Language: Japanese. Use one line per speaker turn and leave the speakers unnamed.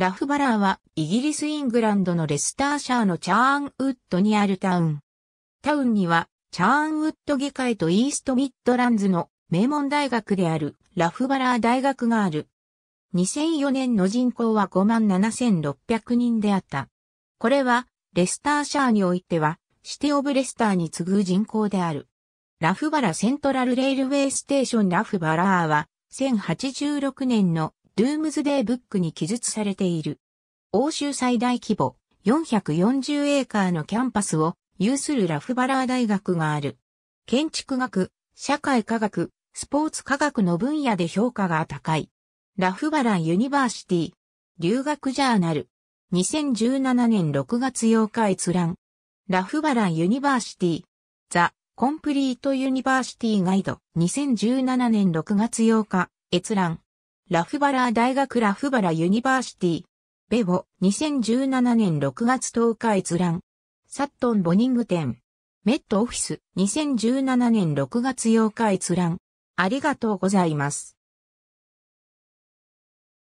ラフバラーはイギリスイングランドのレスターシャーのチャーンウッドにあるタウン。タウンにはチャーンウッド議会とイーストミッドランズの名門大学であるラフバラー大学がある。2004年の人口は57,600人であった。これはレスターシャーにおいてはシティオブレスターに次ぐ人口である。ラフバラセントラルレールウェイステーションラフバラーは1086年のルームズデーブックに記述されている。欧州最大規模440エーカーのキャンパスを有するラフバラー大学がある。建築学、社会科学、スポーツ科学の分野で評価が高い。ラフバラユニバーシティ、留学ジャーナル、2017年6月8日閲覧。ラフバラユニバーシティ、ザ・コンプリートユニバーシティガイド、2017年6月8日、閲覧。ラフバラー大学ラフバラユニバーシティ。ベボ、2017年6月10日閲覧。サットンボニング店。メットオフィス、2017年6月8日閲覧。ありがとうございます。